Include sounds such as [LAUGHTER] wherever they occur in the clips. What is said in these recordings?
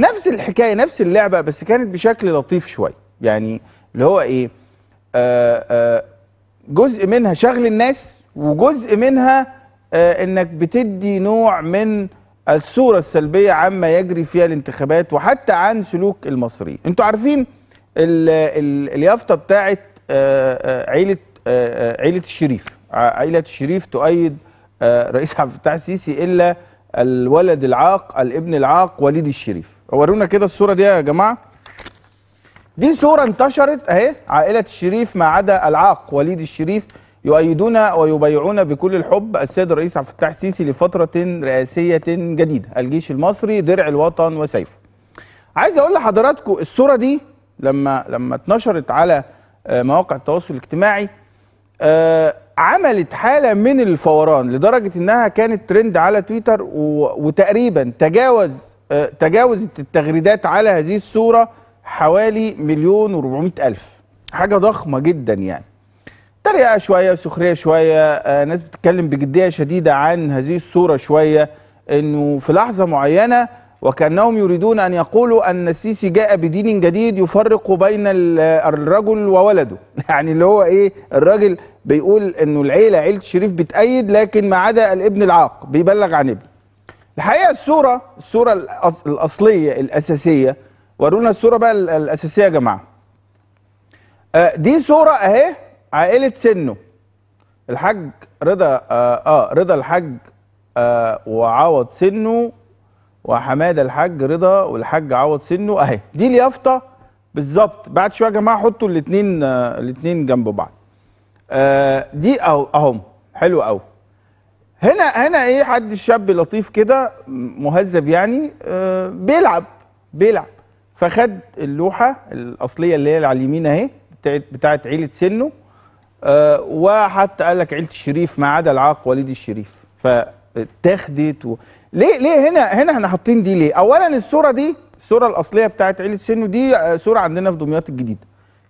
نفس الحكايه نفس اللعبه بس كانت بشكل لطيف شويه يعني اللي هو ايه آآ آه، آآ آه، جزء منها شغل الناس وجزء منها آه، انك بتدي نوع من الصورة السلبية عما يجري فيها الانتخابات وحتى عن سلوك المصريين انتوا عارفين الـ الـ اليافطة بتاعت عيلة عيلة الشريف عيلة الشريف تؤيد [LAUGHS] رئيس عبد الفتاح السيسي إلا الولد العاق الابن العاق وليد الشريف ورونا كده الصوره دي يا جماعه دي صوره انتشرت اهي عائله الشريف ما عدا العاق وليد الشريف يؤيدون ويبايعون بكل الحب السيد الرئيس عبد الفتاح السيسي لفتره رئاسيه جديده الجيش المصري درع الوطن وسيفه عايز اقول لحضراتكم الصوره دي لما لما اتنشرت على آه، مواقع التواصل الاجتماعي آه، عملت حاله من الفوران لدرجه انها كانت ترند على تويتر وتقريبا تجاوز آه، تجاوزت التغريدات على هذه الصورة حوالي مليون وربعمائة ألف حاجة ضخمة جدا يعني تريقة شوية سخرية شوية آه، ناس بتتكلم بجدية شديدة عن هذه الصورة شوية أنه في لحظة معينة وكأنهم يريدون أن يقولوا أن السيسي جاء بدين جديد يفرق بين الرجل وولده [LAUGHS] يعني اللي هو إيه الراجل بيقول أنه العيلة عيلة شريف بتأيد لكن ما عدا الابن العاق بيبلغ عن ابنه الحقيقه الصوره الصوره الاصليه الاساسيه ورونا الصوره بقى الاساسيه يا جماعه آه، دي صوره اهي عائله سنه الحاج رضا آه،, اه رضا الحاج آه وعوض سنه وحماده الحاج رضا والحاج عوض سنه اهي دي اليافطه بالظبط بعد شويه يا جماعه حطوا الاثنين آه الاثنين جنب بعض آه دي اهو اهم حلو قوي هنا هنا ايه حد شاب لطيف كده مهذب يعني آه بيلعب بيلعب فخد اللوحه الاصليه اللي هي على اليمين اهي بتاعت عيله سنه آه وحتى قال لك عيله الشريف ما عدا العاق وليد الشريف فاتخذت و... ليه ليه هنا هنا احنا حاطين دي ليه؟ اولا الصوره دي الصوره الاصليه بتاعت عيله سنه دي آه، صوره عندنا في دمياط الجديده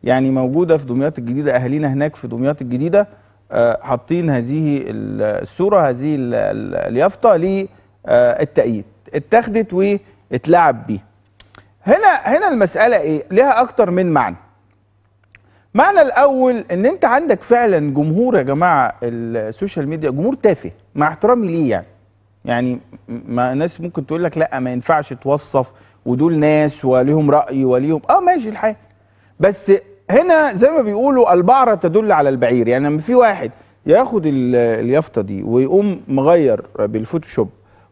يعني موجوده في دمياط الجديده اهالينا هناك في دمياط الجديده آه، حاطين هذه الصوره هذه اليافطه للتأييد اتخذت واتلعب بيها هنا هنا المساله ايه ليها اكتر من معنى معنى الاول ان انت عندك فعلا جمهور يا جماعه السوشيال ميديا جمهور تافه مع احترامي ليه يعني يعني ما ناس ممكن تقول لك لا ما ينفعش توصف ودول ناس وليهم راي وليهم اه ماشي الحال بس هنا زي ما بيقولوا البعرة تدل على البعير يعني لما في واحد ياخد اليافطة دي ويقوم مغير بالفوتوشوب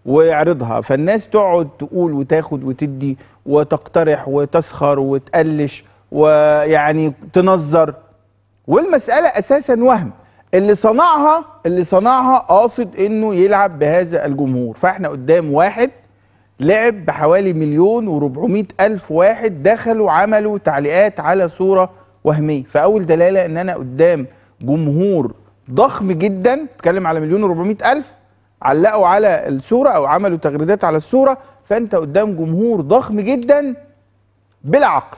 ويعرضها فالناس تقعد تقول وتاخد وتدي وتقترح وتسخر وتقلش ويعني تنظر والمسألة أساسا وهم اللي صنعها اللي صنعها قاصد انه يلعب بهذا الجمهور فاحنا قدام واحد لعب بحوالي مليون و ألف واحد دخلوا عملوا تعليقات على صورة وهميه فاول دلاله ان انا قدام جمهور ضخم جدا اتكلم على مليون و400 الف علقوا على الصوره او عملوا تغريدات على الصوره فانت قدام جمهور ضخم جدا بلا عقل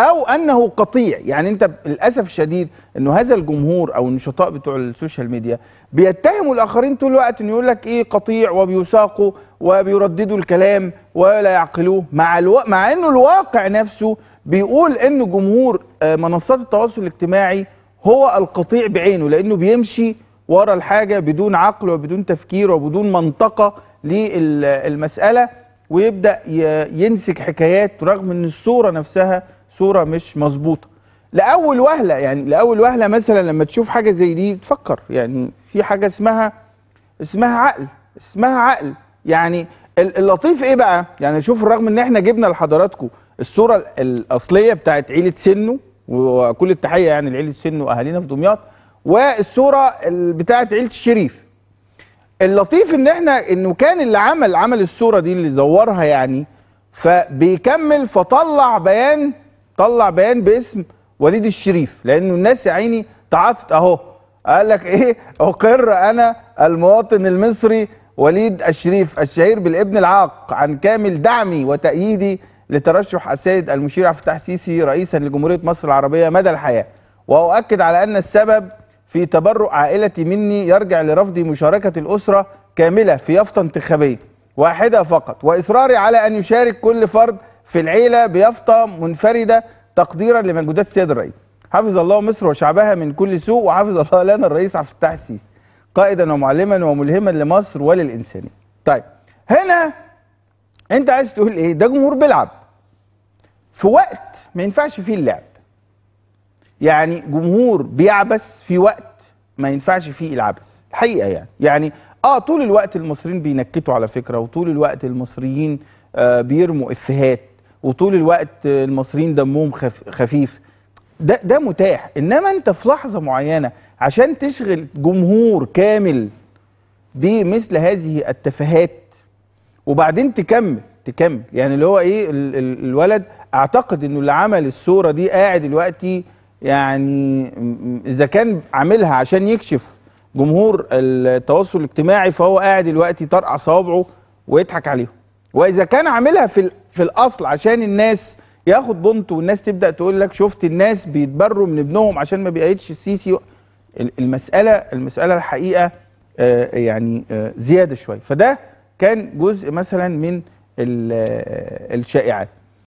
او انه قطيع يعني انت للاسف الشديد انه هذا الجمهور او النشطاء بتوع السوشيال ميديا بيتهموا الاخرين طول الوقت انه يقول لك ايه قطيع وبيساقوا وبيرددوا الكلام ولا يعقلوه مع الو... مع انه الواقع نفسه بيقول ان جمهور آه، منصات التواصل الاجتماعي هو القطيع بعينه لانه بيمشي ورا الحاجه بدون عقل وبدون تفكير وبدون منطقه للمساله ويبدا ينسج حكايات رغم ان الصوره نفسها صوره مش مظبوطه لاول وهله يعني لاول وهله مثلا لما تشوف حاجه زي دي تفكر يعني في حاجه اسمها اسمها عقل اسمها عقل يعني اللطيف ايه بقى يعني شوف رغم ان احنا جبنا لحضراتكم الصوره الاصليه بتاعت عيله سنه وكل التحيه يعني لعيله سنه واهالينا في دمياط والصوره بتاعت عيله الشريف اللطيف ان احنا انه كان اللي عمل عمل الصوره دي اللي زورها يعني فبيكمل فطلع بيان طلع بيان باسم وليد الشريف لانه الناس يا عيني تعاطفت اهو قال لك ايه اقر انا المواطن المصري وليد الشريف الشهير بالابن العاق عن كامل دعمي وتأييدي لترشح السيد المشير عبد الفتاح السيسي رئيسا لجمهورية مصر العربية مدى الحياة وأؤكد على أن السبب في تبرؤ عائلتي مني يرجع لرفض مشاركة الأسرة كاملة في يافطة انتخابية واحدة فقط وإصراري على أن يشارك كل فرد في العيله بيافطه منفرده تقديرا لمجهودات السيد الرئيس حفظ الله مصر وشعبها من كل سوء وحفظ الله لنا الرئيس عبد الفتاح السيسي قائدا ومعلما وملهما لمصر وللانسانيه. طيب هنا انت عايز تقول ايه؟ ده جمهور بيلعب في وقت ما ينفعش فيه اللعب. يعني جمهور بيعبث في وقت ما ينفعش فيه العبث، الحقيقه يعني، يعني اه طول الوقت المصريين بينكتوا على فكره وطول الوقت المصريين آه بيرموا افيهات وطول الوقت المصريين دمهم خفيف ده ده متاح انما انت في لحظه معينه عشان تشغل جمهور كامل بمثل هذه التفاهات وبعدين تكمل تكمل يعني اللي هو ايه ال ال الولد اعتقد انه اللي عمل الصوره دي قاعد دلوقتي يعني اذا كان عاملها عشان يكشف جمهور التواصل الاجتماعي فهو قاعد دلوقتي طرقع صوابعه ويضحك عليهم واذا كان عاملها في في الاصل عشان الناس ياخد بنت والناس تبدا تقول لك شفت الناس بيتبروا من ابنهم عشان ما بيقيدش السيسي المساله المساله الحقيقه آه، يعني آه، زياده شويه فده كان جزء مثلا من آه، الشائعات